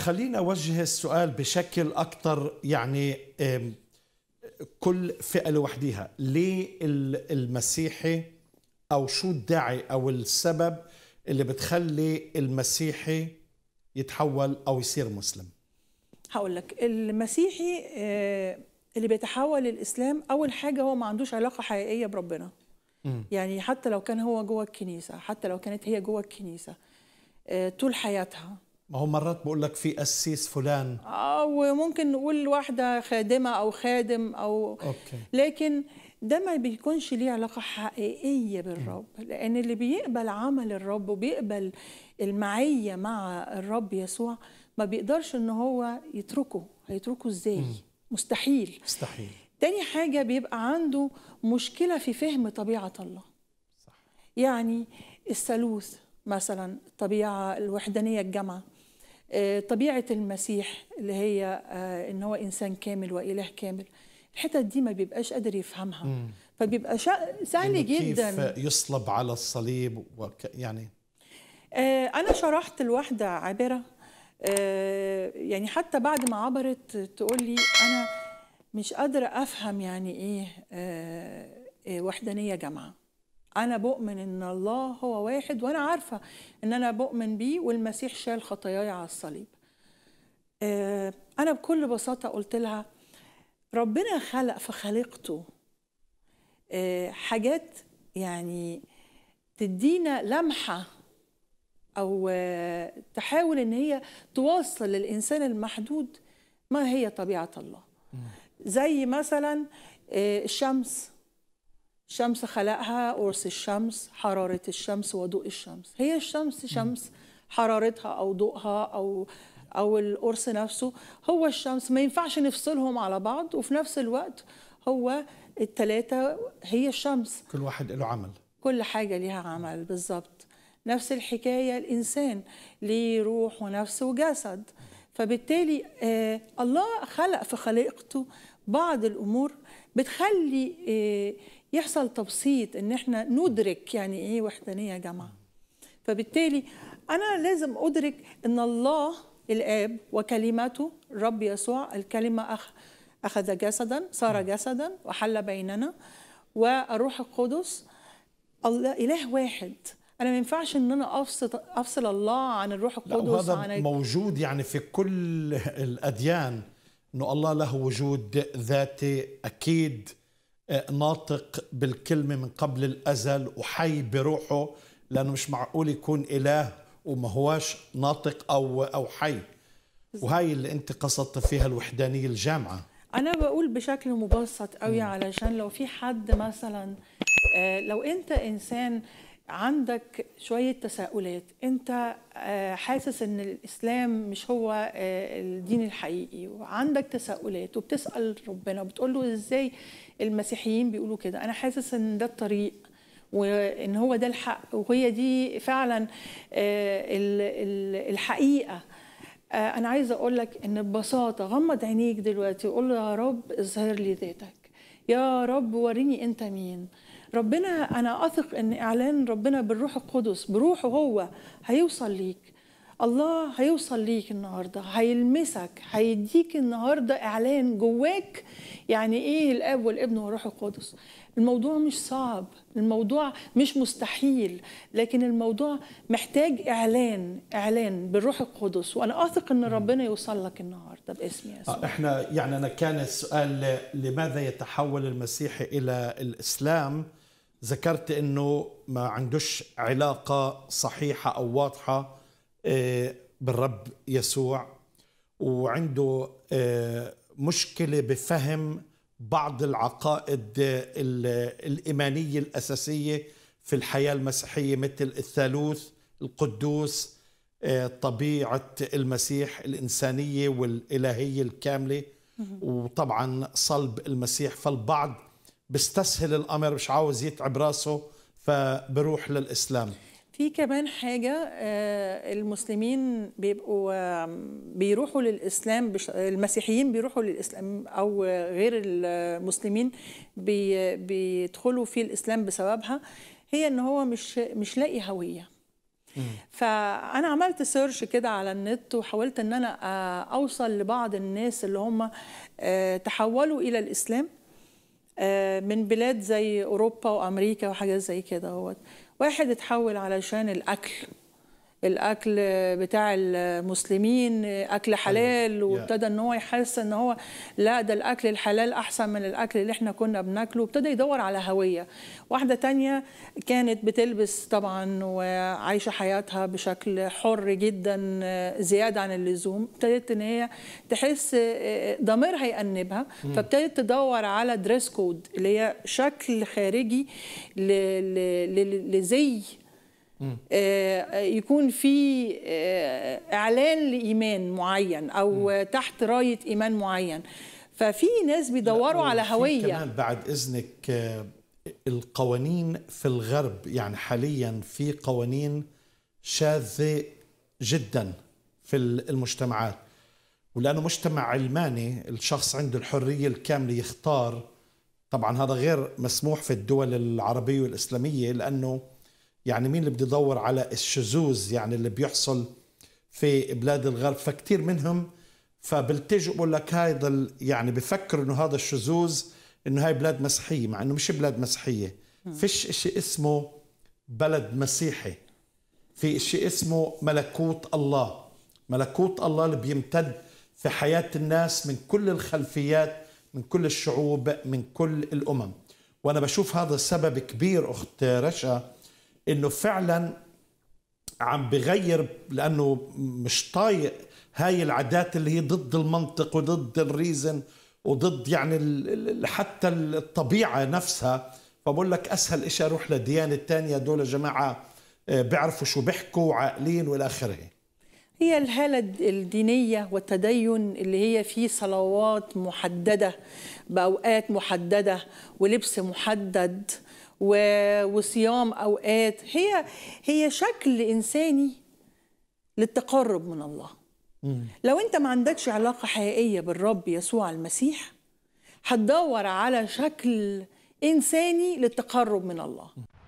خلينا أوجه السؤال بشكل أكثر يعني كل فئة لوحديها ليه المسيحي أو شو الداعي أو السبب اللي بتخلي المسيحي يتحول أو يصير مسلم هقول لك المسيحي آه، اللي بيتحول للإسلام أول حاجة هو ما عندوش علاقة حقيقية بربنا م. يعني حتى لو كان هو جوه الكنيسة حتى لو كانت هي جوه الكنيسة آه، طول حياتها ما هو مرات بقول لك في قسيس فلان اه وممكن نقول واحده خادمه او خادم او أوكي. لكن ده ما بيكونش ليه علاقة حقيقية بالرب لأن اللي بيقبل عمل الرب وبيقبل المعية مع الرب يسوع ما بيقدرش إن هو يتركه هيتركه إزاي مستحيل مستحيل تاني حاجة بيبقى عنده مشكلة في فهم طبيعة الله صح. يعني الثالوث مثلا الطبيعة الوحدانية الجامعة آه، طبيعه المسيح اللي هي آه، ان هو انسان كامل واله كامل الحتت دي ما بيبقاش قادر يفهمها مم. فبيبقى شا... سهل جدا كيف يصلب على الصليب وك... يعني آه، انا شرحت الواحده عابره يعني حتى بعد ما عبرت تقول لي انا مش قادره افهم يعني ايه وحدانيه جامعه انا بؤمن ان الله هو واحد وانا عارفه ان انا بؤمن بيه والمسيح شال خطاياي على الصليب آه، انا بكل بساطه قلت لها ربنا خلق في خليقته آه، حاجات يعني تدينا لمحه او آه، تحاول ان هي توصل للانسان المحدود ما هي طبيعه الله زي مثلا الشمس شمس خلقها قرص الشمس حرارة الشمس وضوء الشمس هي الشمس شمس حرارتها أو ضوءها أو أو القرص نفسه هو الشمس ما ينفعش نفصلهم على بعض وفي نفس الوقت هو التلاتة هي الشمس كل واحد له عمل كل حاجة ليها عمل بالظبط نفس الحكاية الإنسان ليه روح ونفس وجسد فبالتالي آه الله خلق في خليقته بعض الأمور بتخلي آه يحصل تبسيط ان احنا ندرك يعني ايه وحدانيه يا جماعه فبالتالي انا لازم ادرك ان الله الاب وكلمته الرب يسوع الكلمه أخ اخذ جسدا صار نعم. جسدا وحل بيننا والروح القدس الله اله واحد انا ما ينفعش ان انا افصل افصل الله عن الروح القدس لا وهذا عن موجود يعني في كل الاديان انه الله له وجود ذاتي اكيد ناطق بالكلمة من قبل الأزل وحي بروحه لأنه مش معقول يكون إله وما هواش ناطق أو, أو حي وهي اللي أنت قصدت فيها الوحدانية الجامعة أنا بقول بشكل مبسط قوي علشان لو في حد مثلا آه، لو أنت إنسان عندك شوية تساؤلات أنت آه، حاسس أن الإسلام مش هو آه، الدين الحقيقي وعندك تساؤلات وبتسأل ربنا وبتقول له إزاي المسيحيين بيقولوا كده أنا حاسس أن ده الطريق وان هو ده الحق وهي دي فعلا آه، الحقيقه انا عايزه اقول لك ان ببساطه غمض عينيك دلوقتي وقول له يا رب اظهر لي ذاتك يا رب وريني انت مين ربنا أنا أثق أن إعلان ربنا بالروح القدس بروحه هو هيوصل ليك الله هيوصل ليك النهارده هيلمسك هيديك النهارده اعلان جواك يعني ايه الاب والابن والروح القدس الموضوع مش صعب الموضوع مش مستحيل لكن الموضوع محتاج اعلان اعلان بالروح القدس وانا اثق ان ربنا يوصل لك النهارده باسم يسوع آه، احنا يعني انا كان السؤال لماذا يتحول المسيح الى الاسلام ذكرت انه ما عندوش علاقه صحيحه او واضحه آه، بالرب يسوع وعنده آه، مشكله بفهم بعض العقائد الايمانيه الاساسيه في الحياه المسيحيه مثل الثالوث القدوس آه، طبيعه المسيح الانسانيه والالهيه الكامله وطبعا صلب المسيح فالبعض بستسهل الامر مش عاوز يتعب راسه فبروح للاسلام في كمان حاجة آه، المسلمين بيبقوا بيروحوا للإسلام المسيحيين بيروحوا للإسلام أو غير المسلمين بيدخلوا في الإسلام بسببها هي إن هو مش مش لاقي هوية فانا عملت سيرش كده على النت وحاولت ان انا آه، اوصل لبعض الناس اللي هم آه، تحولوا الى الاسلام آه، من بلاد زي اوروبا وامريكا وحاجات زي كده واحد اتحول علشان الاكل الاكل بتاع المسلمين اكل حلال وابتدى ان هو يحس ان هو لا ده الاكل الحلال احسن من الاكل اللي احنا كنا بناكله وابتدى يدور على هويه واحده تانية كانت بتلبس طبعا وعايشه حياتها بشكل حر جدا زياده عن اللزوم ابتدت ان هي تحس ضميرها يأنبها فابتدت تدور على دريس كود اللي هي شكل خارجي لزي آه، يكون في آه، اعلان لايمان معين او تحت رايه ايمان معين ففي ناس بيدوروا على هويه كمان بعد اذنك آه، القوانين في الغرب يعني حاليا في قوانين شاذه جدا في المجتمعات ولانه مجتمع علماني الشخص عنده الحريه الكامله يختار طبعا هذا غير مسموح في الدول العربيه والاسلاميه لانه يعني مين اللي بده يدور على الشذوذ يعني اللي بيحصل في بلاد الغرب فكتير منهم فبلتجئوا بقول لك هذا يعني بفكروا انه هذا الشذوذ انه هاي بلاد مسيحيه مع انه مش بلاد مسيحيه فيش شيء اسمه بلد مسيحي في شيء اسمه ملكوت الله ملكوت الله اللي بيمتد في حياة الناس من كل الخلفيات من كل الشعوب من كل الأمم وأنا بشوف هذا سبب كبير أخت رشا انه فعلا عم بغير لانه مش طايق هاي العادات اللي هي ضد المنطق وضد الريزن وضد يعني حتى الطبيعه نفسها فبقول لك اسهل شيء اروح لديانه الثانيه دول جماعه آه، بيعرفوا شو بيحكوا وعاقلين والى اخره هي الهاله الدينية والتدين اللي هي فيه صلوات محددة بأوقات محددة ولبس محدد وصيام اوقات هي هي شكل انساني للتقرب من الله لو انت ما عندكش علاقه حقيقيه بالرب يسوع المسيح هتدور على شكل انساني للتقرب من الله